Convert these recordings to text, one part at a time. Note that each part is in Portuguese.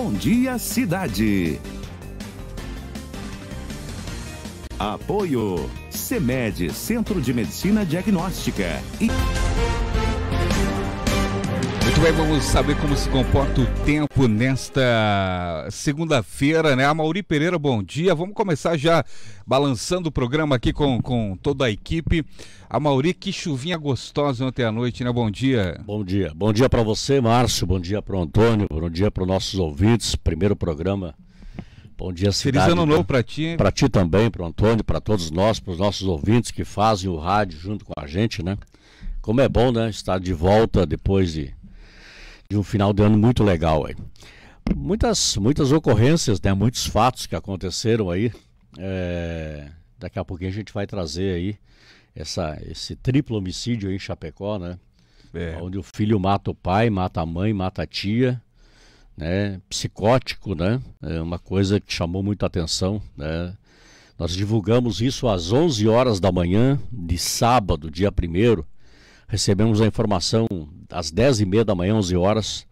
Bom Dia Cidade. Apoio CEMED, Centro de Medicina Diagnóstica e... Muito bem, vamos saber como se comporta o tempo nesta segunda-feira, né? A Mauri Pereira, bom dia. Vamos começar já balançando o programa aqui com, com toda a equipe. A Mauri, que chuvinha gostosa ontem à noite, né? Bom dia. Bom dia. Bom dia para você, Márcio. Bom dia para o Antônio. Bom dia para os nossos ouvintes. Primeiro programa. Bom dia, cidade. Feliz ano novo para ti. Para ti também, para o Antônio, para todos nós, para os nossos ouvintes que fazem o rádio junto com a gente, né? Como é bom, né? Estar de volta depois de de um final de ano muito legal aí. Muitas, muitas ocorrências, né? Muitos fatos que aconteceram aí. É, daqui a pouquinho a gente vai trazer aí essa, esse triplo homicídio em Chapecó, né? É. Onde o filho mata o pai, mata a mãe, mata a tia, né? Psicótico, né? É uma coisa que chamou muita atenção, né? Nós divulgamos isso às 11 horas da manhã de sábado, dia 1 recebemos a informação às 10h30 da manhã, 11 horas.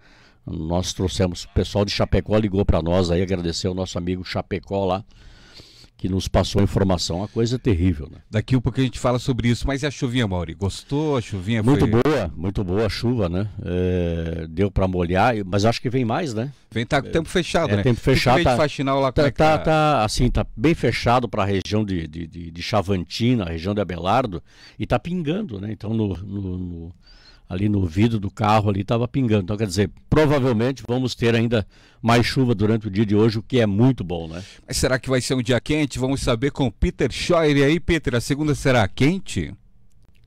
Nós trouxemos, o pessoal de Chapecó ligou para nós aí, agradecer o nosso amigo Chapecó lá, que nos passou a informação, uma coisa é terrível. Né? Daqui um pouco a gente fala sobre isso, mas e a chuvinha, Mauri? Gostou? A chuvinha foi... Muito boa, muito boa a chuva, né? É, deu para molhar, mas acho que vem mais, né? Vem, tá com tempo fechado, é, né? tempo fechado. Tá, faxinal lá, tá, é tá-, tá, tá, assim, tá bem fechado para a região de, de, de, de Chavantina, a região de Abelardo, e tá pingando, né? Então no, no, no ali no vidro do carro ali estava pingando. Então, quer dizer, provavelmente vamos ter ainda mais chuva durante o dia de hoje, o que é muito bom, né? Mas será que vai ser um dia quente? Vamos saber com Peter Scheuer. E aí, Peter, a segunda será quente?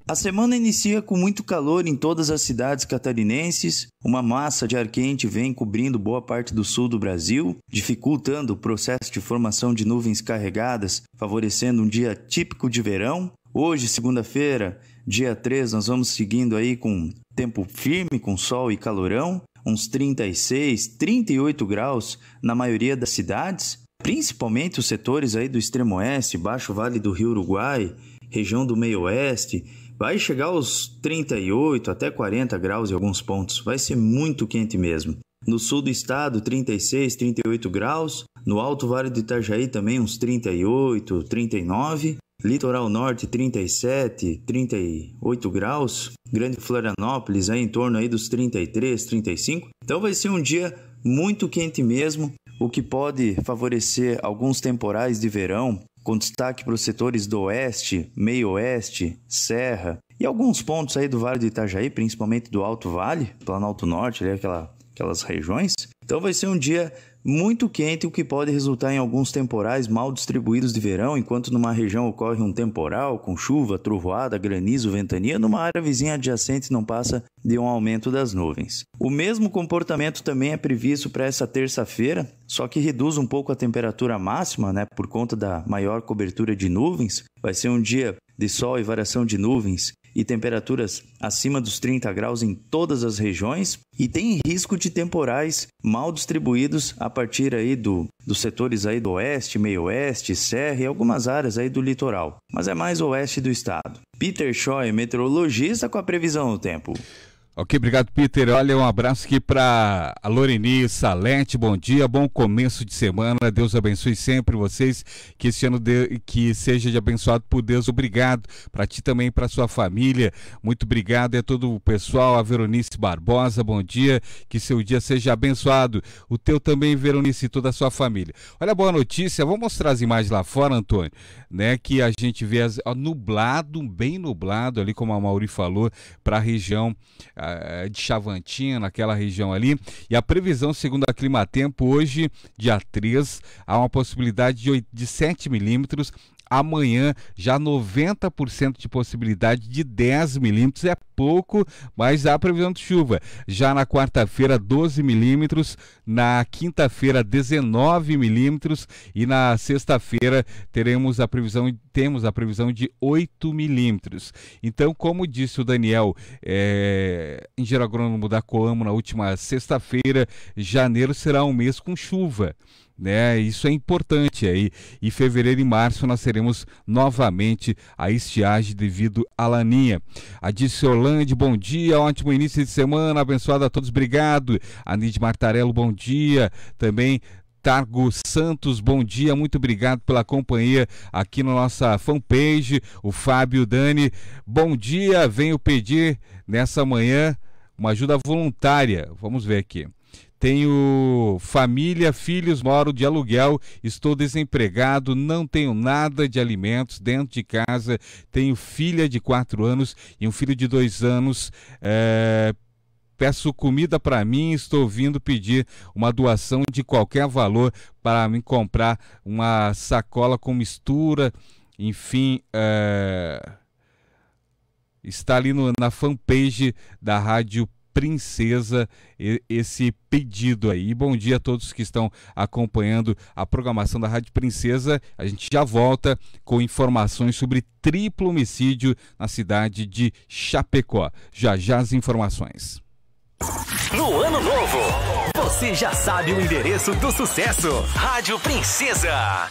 A semana inicia com muito calor em todas as cidades catarinenses. Uma massa de ar quente vem cobrindo boa parte do sul do Brasil, dificultando o processo de formação de nuvens carregadas, favorecendo um dia típico de verão. Hoje, segunda-feira, Dia 3, nós vamos seguindo aí com tempo firme, com sol e calorão, uns 36, 38 graus na maioria das cidades, principalmente os setores aí do extremo oeste, baixo vale do Rio Uruguai, região do meio oeste, vai chegar aos 38 até 40 graus em alguns pontos. Vai ser muito quente mesmo. No sul do estado, 36, 38 graus. No Alto Vale do Itajaí também uns 38, 39. Litoral Norte 37, 38 graus. Grande Florianópolis aí em torno aí dos 33, 35. Então vai ser um dia muito quente mesmo, o que pode favorecer alguns temporais de verão, com destaque para os setores do oeste, meio-oeste, serra e alguns pontos aí do Vale do Itajaí, principalmente do Alto Vale, Planalto Norte, ali aquela, aquelas regiões. Então vai ser um dia muito quente, o que pode resultar em alguns temporais mal distribuídos de verão, enquanto numa região ocorre um temporal com chuva, trovoada, granizo, ventania, numa área vizinha adjacente não passa de um aumento das nuvens. O mesmo comportamento também é previsto para essa terça-feira, só que reduz um pouco a temperatura máxima, né, por conta da maior cobertura de nuvens. Vai ser um dia de sol e variação de nuvens e temperaturas acima dos 30 graus em todas as regiões e tem risco de temporais mal distribuídos a partir aí do, dos setores aí do oeste, meio oeste, serra e algumas áreas aí do litoral, mas é mais oeste do estado. Peter Scheu, meteorologista com a previsão do tempo. Ok, obrigado, Peter. Olha, um abraço aqui para a Loreni Salete. Bom dia, bom começo de semana. Deus abençoe sempre vocês. Que este ano de, que seja de abençoado por Deus. Obrigado para ti também, para sua família. Muito obrigado a é todo o pessoal. A Veronice Barbosa, bom dia. Que seu dia seja abençoado. O teu também, Veronice, e toda a sua família. Olha, boa notícia. Vou mostrar as imagens lá fora, Antônio, né? Que a gente vê as, ó, nublado, bem nublado, ali como a Mauri falou, para a região. A, eh, de Chavantina, naquela região ali. E a previsão, segundo a Climatempo, hoje, dia 3, há uma possibilidade de, 8, de 7 milímetros amanhã já 90% de possibilidade de 10 milímetros. É pouco, mas há previsão de chuva. Já na quarta-feira, 12 milímetros. Na quinta-feira, 19 milímetros. E na sexta-feira, teremos a previsão, temos a previsão de 8 milímetros. Então, como disse o Daniel, é, é, engenheiro agrônomo da Coamo na última sexta-feira, janeiro será um mês com chuva. Né, isso é importante aí. E fevereiro e março nós teremos novamente a estiagem devido à laninha. A Diciolande, bom dia, ótimo início de semana, abençoado a todos, obrigado. A Nid Martarello, bom dia. Também Targo Santos, bom dia, muito obrigado pela companhia aqui na nossa fanpage. O Fábio Dani, bom dia, venho pedir nessa manhã uma ajuda voluntária. Vamos ver aqui. Tenho família, filhos, moro de aluguel, estou desempregado, não tenho nada de alimentos dentro de casa, tenho filha de 4 anos e um filho de 2 anos. É Peço comida para mim, estou vindo pedir uma doação de qualquer valor para me comprar uma sacola com mistura, enfim. É... Está ali no, na fanpage da Rádio Princesa esse pedido aí. bom dia a todos que estão acompanhando a programação da Rádio Princesa. A gente já volta com informações sobre triplo homicídio na cidade de Chapecó. Já já as informações. No ano novo, você já sabe o endereço do sucesso. Rádio Princesa.